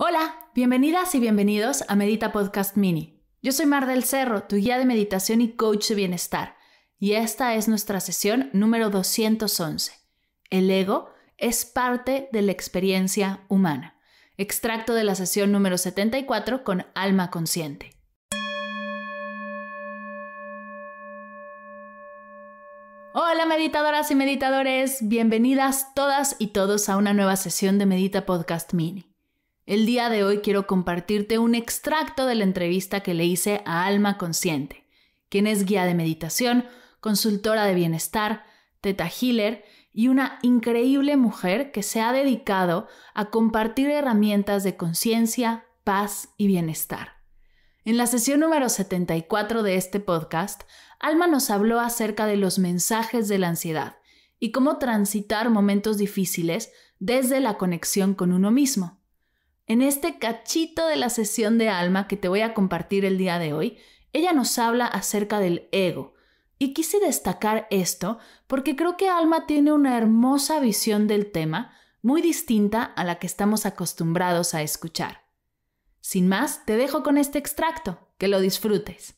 Hola, bienvenidas y bienvenidos a Medita Podcast Mini. Yo soy Mar del Cerro, tu guía de meditación y coach de bienestar, y esta es nuestra sesión número 211. El ego es parte de la experiencia humana. Extracto de la sesión número 74 con Alma Consciente. Hola meditadoras y meditadores, bienvenidas todas y todos a una nueva sesión de Medita Podcast Mini. El día de hoy quiero compartirte un extracto de la entrevista que le hice a Alma Consciente, quien es guía de meditación, consultora de bienestar, teta healer y una increíble mujer que se ha dedicado a compartir herramientas de conciencia, paz y bienestar. En la sesión número 74 de este podcast, Alma nos habló acerca de los mensajes de la ansiedad y cómo transitar momentos difíciles desde la conexión con uno mismo. En este cachito de la sesión de alma que te voy a compartir el día de hoy, ella nos habla acerca del ego. Y quise destacar esto porque creo que Alma tiene una hermosa visión del tema, muy distinta a la que estamos acostumbrados a escuchar. Sin más, te dejo con este extracto, que lo disfrutes.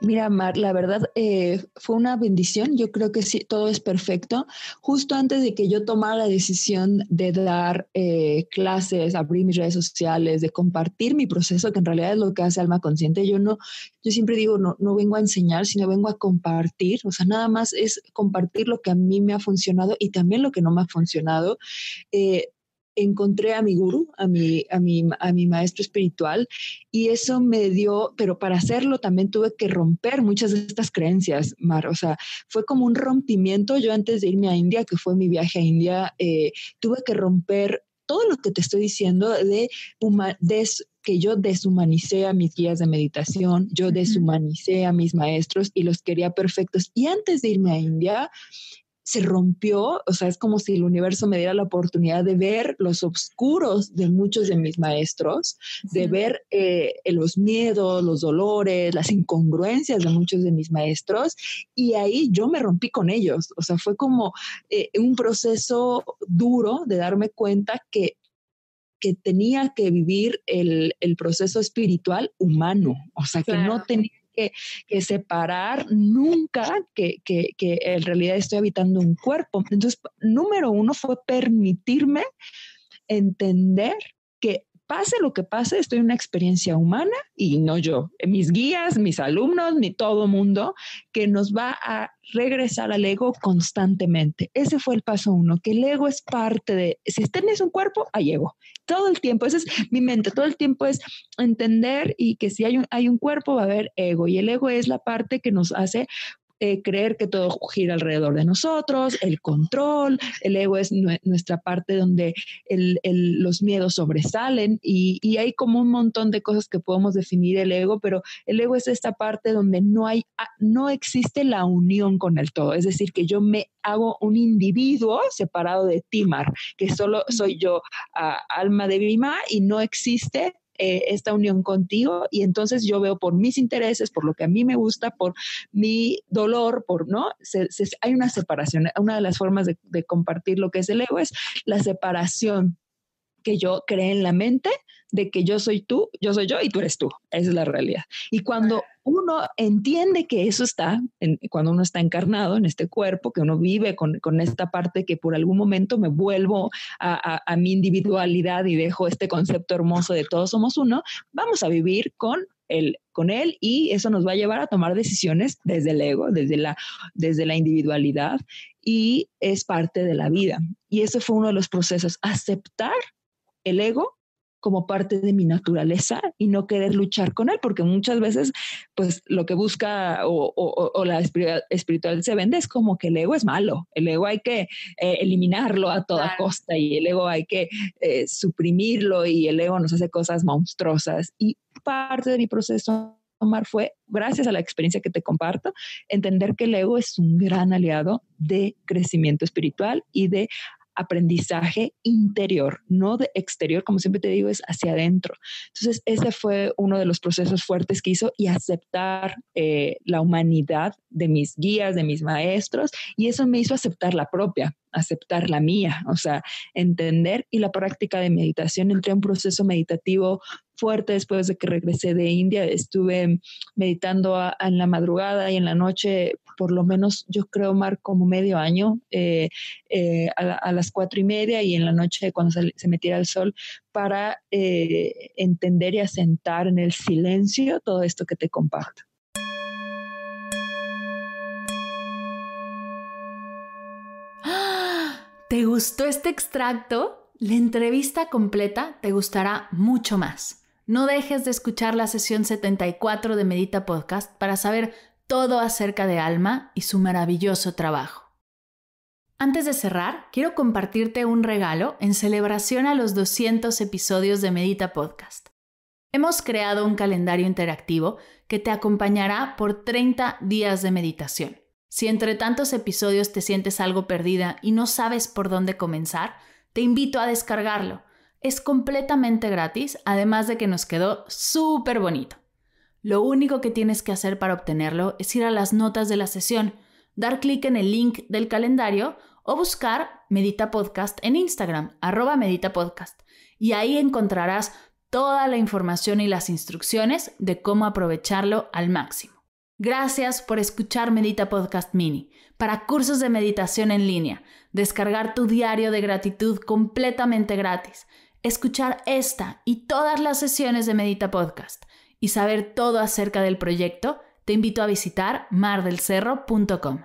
Mira, Mar, la verdad eh, fue una bendición. Yo creo que sí, todo es perfecto. Justo antes de que yo tomara la decisión de dar eh, clases, abrir mis redes sociales, de compartir mi proceso, que en realidad es lo que hace Alma Consciente, yo no, yo siempre digo, no, no vengo a enseñar, sino vengo a compartir. O sea, nada más es compartir lo que a mí me ha funcionado y también lo que no me ha funcionado. Eh, encontré a mi guru a mi, a mi, a mi maestro espiritual, y eso me dio, pero para hacerlo también tuve que romper muchas de estas creencias, Mar. O sea, fue como un rompimiento. Yo antes de irme a India, que fue mi viaje a India, eh, tuve que romper todo lo que te estoy diciendo de que yo deshumanicé a mis guías de meditación, yo deshumanicé a mis maestros y los quería perfectos. Y antes de irme a India, se rompió, o sea, es como si el universo me diera la oportunidad de ver los oscuros de muchos de mis maestros, de ver eh, los miedos, los dolores, las incongruencias de muchos de mis maestros, y ahí yo me rompí con ellos, o sea, fue como eh, un proceso duro de darme cuenta que que tenía que vivir el, el proceso espiritual humano, o sea, que no tenía que, separar nunca que, que en realidad estoy habitando un cuerpo. Entonces, número uno fue permitirme entender que pase lo que pase, estoy en una experiencia humana y no yo, mis guías, mis alumnos, ni todo mundo, que nos va a regresar al ego constantemente. Ese fue el paso uno, que el ego es parte de, si tienes un cuerpo, hay ego. Todo el tiempo, esa es mi mente, todo el tiempo es entender y que si hay un, hay un cuerpo va a haber ego y el ego es la parte que nos hace eh, creer que todo gira alrededor de nosotros, el control, el ego es nuestra parte donde los miedos sobresalen y, hay como un montón de cosas que podemos definir el ego, pero el ego es esta parte donde no, hay, ah, no existe la unión con el todo, es decir, que yo me hago un individuo separado de Timar, que solo soy yo, ah, alma de Bima, y no existe eh, esta unión contigo y entonces yo veo por mis intereses, por lo que a mí me gusta, por mi dolor, por, ¿no? hay una separación. Una de las formas de, compartir lo que es el ego es la separación que yo creé en la mente de que yo soy tú, yo soy yo y tú eres tú. Esa es la realidad. Y cuando uno entiende que eso está, cuando uno está encarnado en este cuerpo, que uno vive con, esta parte que por algún momento me vuelvo a, mi individualidad y dejo este concepto hermoso de todos somos uno, vamos a vivir con con él y eso nos va a llevar a tomar decisiones desde el ego, desde la, desde la individualidad y es parte de la vida. Y eso fue uno de los procesos, aceptar el ego como parte de mi naturaleza y no querer luchar con él, porque muchas veces, pues lo que busca o, la espiritual se vende es como que el ego es malo, el ego hay que eh, eliminarlo a toda costa y el ego hay que eh, suprimirlo y el ego nos hace cosas monstruosas. Y parte de mi proceso, Omar, fue, gracias a la experiencia que te comparto, entender que el ego es un gran aliado de crecimiento espiritual y de aprendizaje interior, no de exterior, como siempre te digo, es hacia adentro. Entonces, ese fue uno de los procesos fuertes que hizo y aceptar eh, la humanidad de mis guías, de mis maestros, y eso me hizo aceptar la propia, aceptar la mía, o sea, entender y la práctica de meditación entré un proceso meditativo fuerte después de que regresé de India. Estuve meditando en la madrugada y en la noche, por lo menos yo creo, Mar, como medio año, eh, eh, a, las cuatro y media y en la noche cuando se, metiera el sol, para eh, entender y asentar en el silencio todo esto que te comparto. ¿Te gustó este extracto? La entrevista completa te gustará mucho más. No dejes de escuchar la sesión 74 de Medita Podcast para saber todo acerca de Alma y su maravilloso trabajo. Antes de cerrar, quiero compartirte un regalo en celebración a los 200 episodios de Medita Podcast. Hemos creado un calendario interactivo que te acompañará por 30 días de meditación. Si entre tantos episodios te sientes algo perdida y no sabes por dónde comenzar, te invito a descargarlo. Es completamente gratis, además de que nos quedó súper bonito. Lo único que tienes que hacer para obtenerlo es ir a las notas de la sesión, dar clic en el link del calendario o buscar Medita Podcast en Instagram, arroba Medita Podcast, y ahí encontrarás toda la información y las instrucciones de cómo aprovecharlo al máximo. Gracias por escuchar Medita Podcast Mini. Para cursos de meditación en línea, descargar tu diario de gratitud completamente gratis escuchar esta y todas las sesiones de Medita Podcast y saber todo acerca del proyecto, te invito a visitar mardelcerro.com.